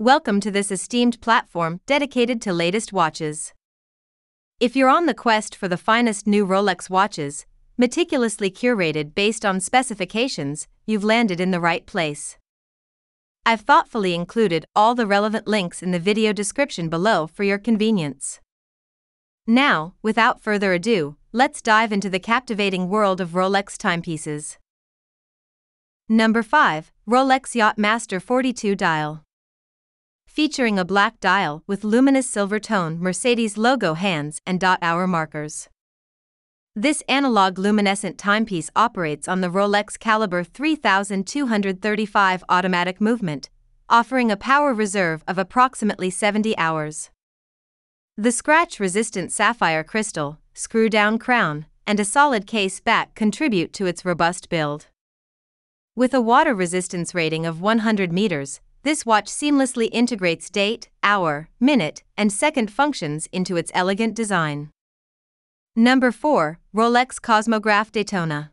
Welcome to this esteemed platform dedicated to latest watches. If you're on the quest for the finest new Rolex watches, meticulously curated based on specifications, you've landed in the right place. I've thoughtfully included all the relevant links in the video description below for your convenience. Now, without further ado, let's dive into the captivating world of Rolex timepieces. Number 5 Rolex Yacht Master 42 Dial featuring a black dial with luminous silver tone Mercedes logo hands and dot hour markers. This analog luminescent timepiece operates on the Rolex Caliber 3235 automatic movement, offering a power reserve of approximately 70 hours. The scratch resistant sapphire crystal, screw down crown, and a solid case back contribute to its robust build. With a water resistance rating of 100 meters, this watch seamlessly integrates date, hour, minute, and second functions into its elegant design. Number 4 Rolex Cosmograph Daytona.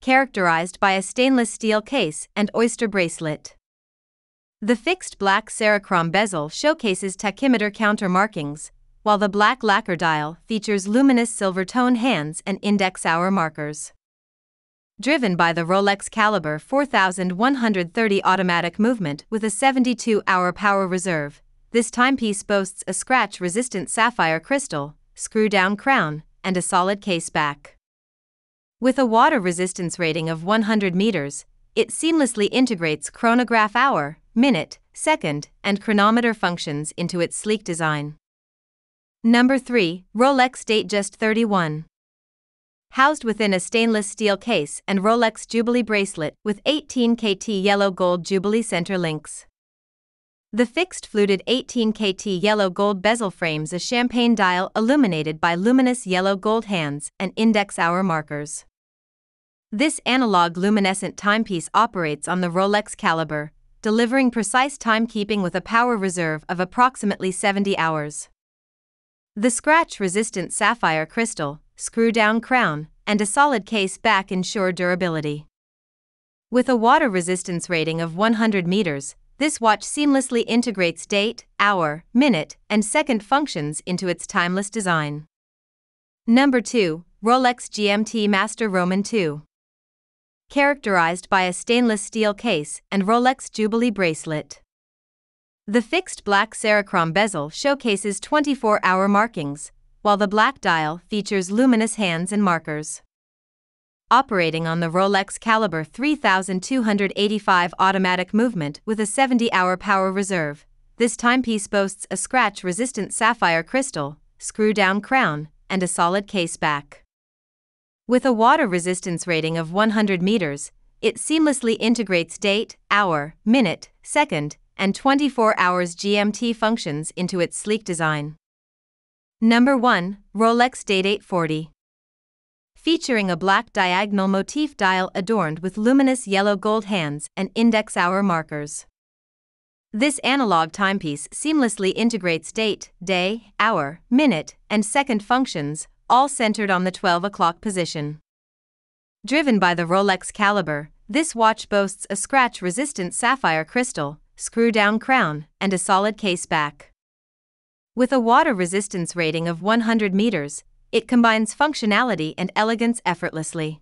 Characterized by a stainless steel case and oyster bracelet. The fixed black Cerachrome bezel showcases tachymeter counter markings, while the black lacquer dial features luminous silver tone hands and index hour markers driven by the Rolex Caliber 4130 automatic movement with a 72-hour power reserve. This timepiece boasts a scratch-resistant sapphire crystal, screw-down crown, and a solid case back. With a water resistance rating of 100 meters, it seamlessly integrates chronograph hour, minute, second, and chronometer functions into its sleek design. Number 3, Rolex Datejust 31 housed within a stainless steel case and Rolex Jubilee bracelet with 18 KT yellow gold Jubilee center links. The fixed fluted 18 KT yellow gold bezel frames a champagne dial illuminated by luminous yellow gold hands and index hour markers. This analog luminescent timepiece operates on the Rolex caliber, delivering precise timekeeping with a power reserve of approximately 70 hours. The scratch resistant sapphire crystal, screw down crown, and a solid case back ensure durability. With a water resistance rating of 100 meters, this watch seamlessly integrates date, hour, minute, and second functions into its timeless design. Number 2, Rolex GMT Master Roman II. Characterized by a stainless steel case and Rolex Jubilee bracelet. The fixed black Cerachrome bezel showcases 24 hour markings, while the black dial features luminous hands and markers. Operating on the Rolex Caliber 3285 automatic movement with a 70 hour power reserve, this timepiece boasts a scratch resistant sapphire crystal, screw down crown, and a solid case back. With a water resistance rating of 100 meters, it seamlessly integrates date, hour, minute, second, and 24 hours GMT functions into its sleek design. Number 1, Rolex Date 840. Featuring a black diagonal motif dial adorned with luminous yellow gold hands and index hour markers. This analog timepiece seamlessly integrates date, day, hour, minute, and second functions, all centered on the 12 o'clock position. Driven by the Rolex caliber, this watch boasts a scratch resistant sapphire crystal, screw down crown, and a solid case back. With a water resistance rating of 100 meters, it combines functionality and elegance effortlessly.